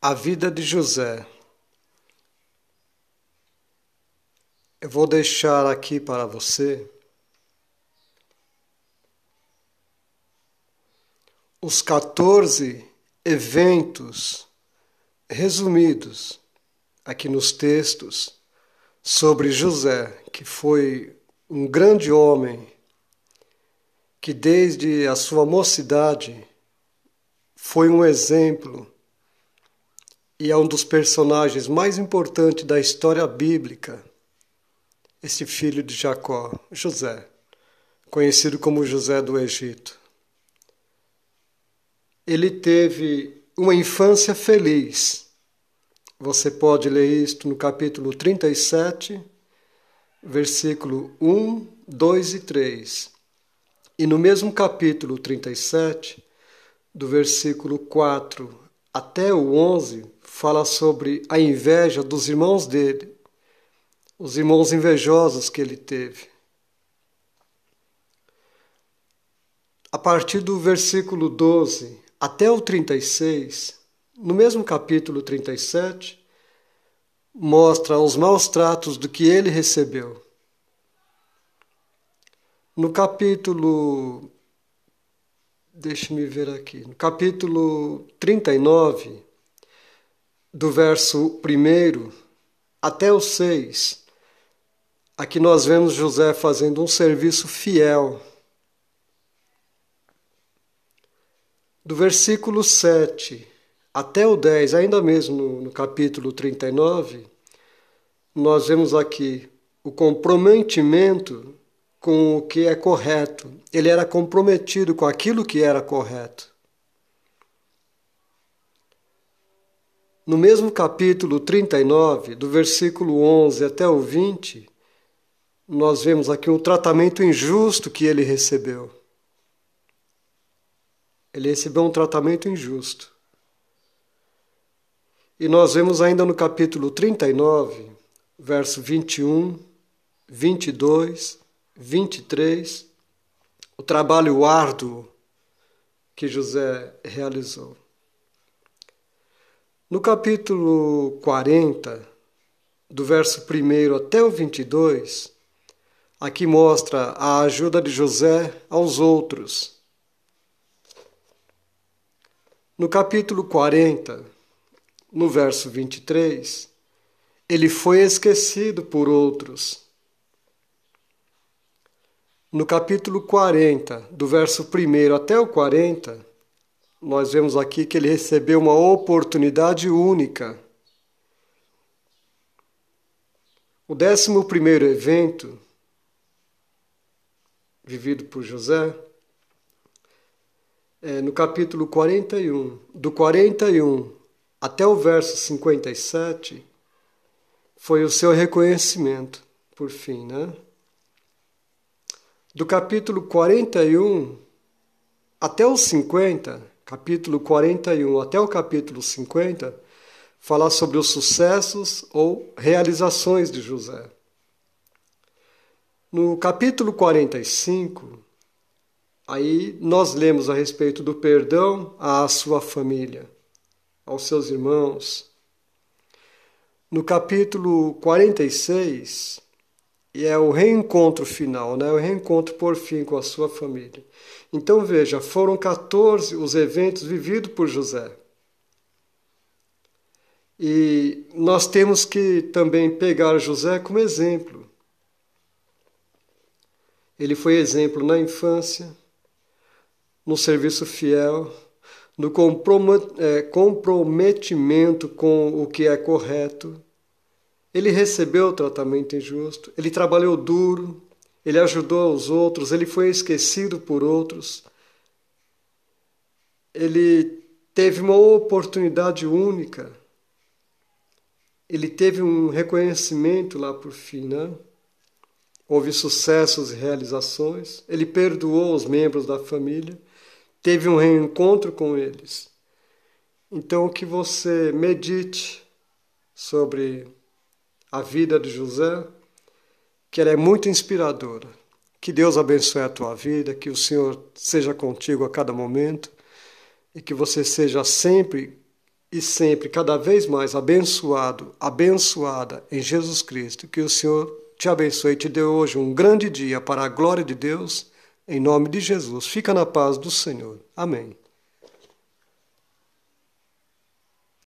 A vida de José. Eu vou deixar aqui para você os 14 eventos resumidos aqui nos textos sobre José, que foi um grande homem que desde a sua mocidade foi um exemplo e é um dos personagens mais importantes da história bíblica, esse filho de Jacó, José, conhecido como José do Egito. Ele teve uma infância feliz. Você pode ler isto no capítulo 37, versículo 1, 2 e 3. E no mesmo capítulo 37, do versículo 4 até o 11, fala sobre a inveja dos irmãos dele, os irmãos invejosos que ele teve. A partir do versículo 12 até o 36, no mesmo capítulo 37, mostra os maus tratos do que ele recebeu. No capítulo. Deixe-me ver aqui. No capítulo 39, do verso 1 até o 6, aqui nós vemos José fazendo um serviço fiel. Do versículo 7 até o 10, ainda mesmo no, no capítulo 39, nós vemos aqui o comprometimento com o que é correto. Ele era comprometido com aquilo que era correto. no mesmo capítulo 39, do versículo 11 até o 20, nós vemos aqui o tratamento injusto que ele recebeu. Ele recebeu um tratamento injusto. E nós vemos ainda no capítulo 39, verso 21, 22, 23, o trabalho árduo que José realizou. No capítulo 40, do verso 1 até o 22, aqui mostra a ajuda de José aos outros. No capítulo 40, no verso 23, ele foi esquecido por outros. No capítulo 40, do verso 1 até o 40, nós vemos aqui que ele recebeu uma oportunidade única. O décimo primeiro evento vivido por José é no capítulo 41, do 41 até o verso 57, foi o seu reconhecimento, por fim, né? Do capítulo 41 até o 50, capítulo 41 até o capítulo 50, falar sobre os sucessos ou realizações de José. No capítulo 45, aí nós lemos a respeito do perdão à sua família, aos seus irmãos. No capítulo 46, e é o reencontro final, né? o reencontro por fim com a sua família. Então veja, foram 14 os eventos vividos por José. E nós temos que também pegar José como exemplo. Ele foi exemplo na infância, no serviço fiel, no é, comprometimento com o que é correto ele recebeu o tratamento injusto, ele trabalhou duro, ele ajudou os outros, ele foi esquecido por outros. Ele teve uma oportunidade única. Ele teve um reconhecimento lá por fim, né? Houve sucessos e realizações. Ele perdoou os membros da família, teve um reencontro com eles. Então, que você medite sobre a vida de José, que ela é muito inspiradora. Que Deus abençoe a tua vida, que o Senhor seja contigo a cada momento e que você seja sempre e sempre, cada vez mais abençoado, abençoada em Jesus Cristo. Que o Senhor te abençoe e te dê hoje um grande dia para a glória de Deus, em nome de Jesus. Fica na paz do Senhor. Amém.